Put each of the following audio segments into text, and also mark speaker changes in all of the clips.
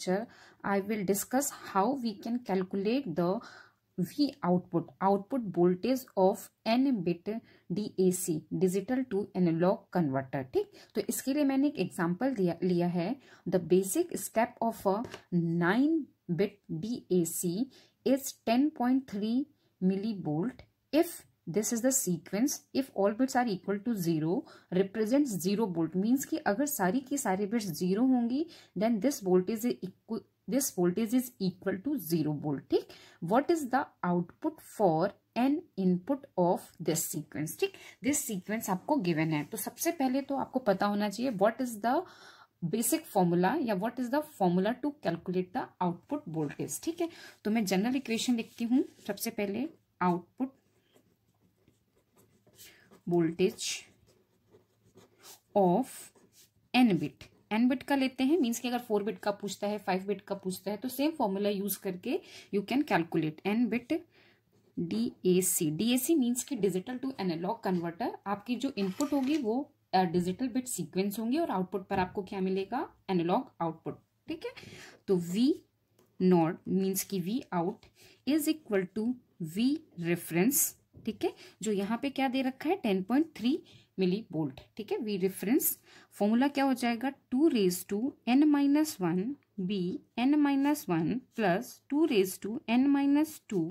Speaker 1: lecture, I will discuss how we can calculate the V output, output voltage of n bit DAC, digital to analog converter, theek to iske liye maine ek example diya liya hai the basic step of a 9 bit DAC is 10.3 millivolt if this is the sequence if all bits are equal to zero represent zero volt means कि अगर सारी की सारी bits zero होंगी then this voltage is this voltage is equal to zero volt ठीक what is the output for an input of this sequence ठीक this sequence आपको given है तो सबसे पहले तो आपको पता होना चाहिए what is the basic formula या what is the formula to calculate the output voltage ठीक है तो मैं जनरल इक्वेशन लिखती हूँ सबसे पहले output voltage of n bit n bit का लेते हैं मीन्स कि अगर फोर बिट का पूछता है फाइव बिट का पूछता है तो सेम फॉर्मूला यूज करके you can calculate n bit D A C D A C means कि डिजिटल टू एनालॉग कन्वर्टर आपकी जो इनपुट होगी वो डिजिटल बिट सीक्वेंस होंगे और आउटपुट पर आपको क्या मिलेगा एनालॉग आउटपुट ठीक है तो वी नॉट मीन्स की V out is equal to V reference ठीक है जो यहाँ पे क्या दे रखा है ten point three milli volt ठीक है वी रेफरेंस फॉर्मूला क्या हो जाएगा two raise to N minus one B N minus one plus two raise to N minus two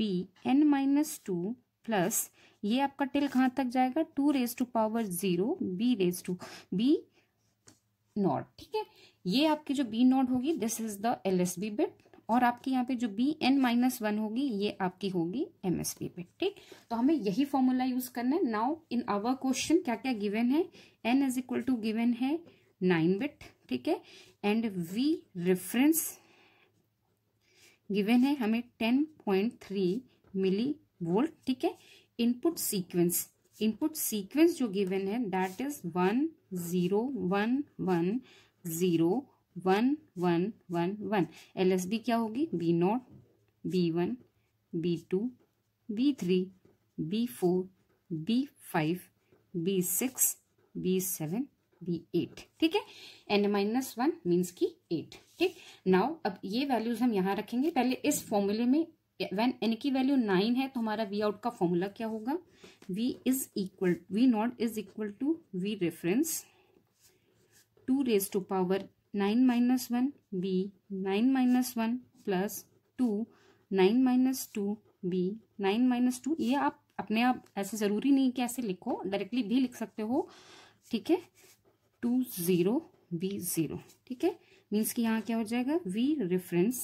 Speaker 1: B N minus two plus ये आपका टेल कहाँ तक जाएगा two raise to power zero B raise to B naught ठीक है ये आपकी जो बी नॉट होगी this is the L S B bit और आपकी यहाँ पे जो बी एन माइनस वन होगी ये आपकी होगी एमएसपी पे ठीक तो हमें यही फॉर्मूला यूज करना है नाउ इन आवर क्वेश्चन क्या क्या गिवन है N is equal to given है नाइन बिट ठीक है एंड वी रेफरेंस गिवेन है हमें ten point three milli volt ठीक है इनपुट सीक्वेंस इनपुट सीक्वेंस जो गिवन है that is one zero one one zero one one one one L S B क्या होगी B naught B one B two B three B four B five B six B seven B eight ठीक है N minus one means की eight ठीक now अब ये values हम यहाँ रखेंगे पहले इस फॉर्मूले में वेन एन की वैल्यू नाइन है तो हमारा वी आउट का फॉर्मूला क्या होगा V is equal V naught is equal to V reference two raise to power nine minus one B nine minus one plus two nine minus two B nine minus two ये आप अपने आप ऐसे ज़रूरी नहीं कि ऐसे लिखो डायरेक्टली भी लिख सकते हो ठीक है टू ज़ीरो बी ज़ीरो ठीक है मीन्स कि यहाँ क्या हो जाएगा V reference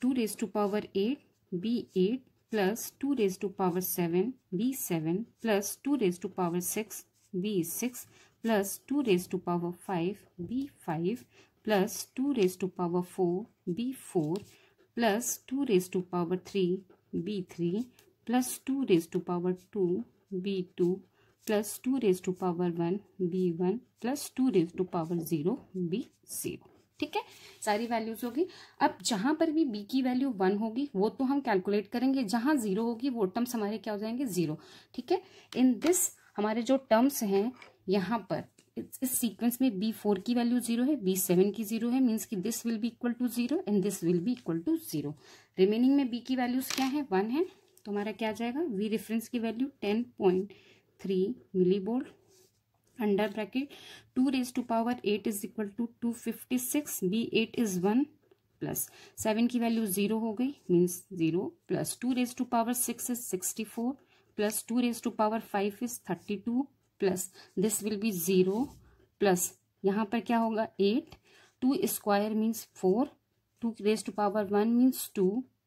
Speaker 1: two raise to power eight B eight plus two raise to power seven B seven plus two raise to power six B six plus 2 raised to power 5 b5 plus 2 raised to power 4 b4 plus 2 raised to power 3 b3 plus 2 raised to power 2 b2 plus 2 raised to power 1 b1 plus 2 raised to power 0 b0 ठीक है सारी values होगी अब जहां पर भी b की value one होगी वो तो हम कैलकुलेट करेंगे जहां जीरो होगी वो टर्म्स हमारे क्या हो जाएंगे जीरो ठीक है इन दिस हमारे जो टर्म्स हैं यहाँ पर इस सीक्वेंस में बी फोर की वैल्यू जीरो है बी सेवन की जीरो है मीन्स की this will be equal to zero and this will be equal to zero remaining में बी की वैल्यूज क्या है वन है तो हमारा क्या जाएगा वी रेफरेंस की value ten point three milli volt under bracket two raise to power eight is equal to two fifty six B eight is one plus seven की वैल्यू जीरो हो गई means zero plus two raise to power six is sixty four plus two raise to power five is thirty two plus this will be zero plus यहाँ पर क्या होगा eight two square means four two raise to power one means two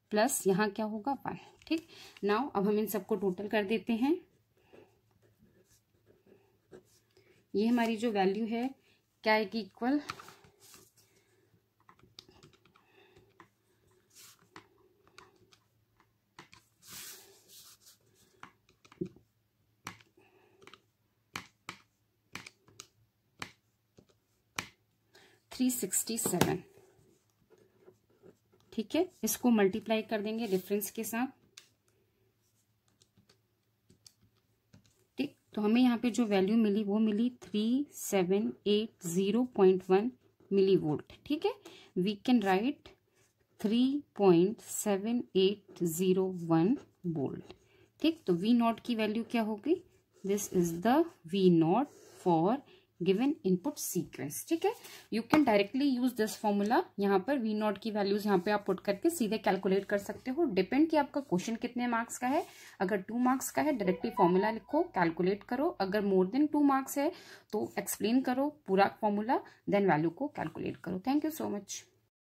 Speaker 1: plus यहाँ क्या होगा one ठीक now अब हम इन सबको टोटल कर देते हैं ये हमारी जो वैल्यू है क्या एक इक्वल थ्री सिक्सटी सेवन ठीक है इसको मल्टीप्लाई कर देंगे डिफरेंस के साथ ठीक तो हमें यहाँ पे जो वैल्यू मिली वो मिली three seven eight zero point one milli volt ठीक है we can write three point seven eight zero one volt ठीक तो वी नॉट की वैल्यू क्या होगी this is the V naught for given input sequence ठीक है you can directly use this formula यहाँ पर वी नॉट की वैल्यूज यहाँ पे आप पुट करके सीधे कैलकुलेट कर सकते हो डिपेंड कि आपका क्वेश्चन कितने मार्क्स का है अगर टू मार्क्स का है डायरेक्टली फॉर्मूला लिखो कैलकुलेट करो अगर मोर देन टू मार्क्स है तो एक्सप्लेन करो पूरा फॉर्मूला देन वैल्यू को कैलकुलेट करो थैंक यू सो मच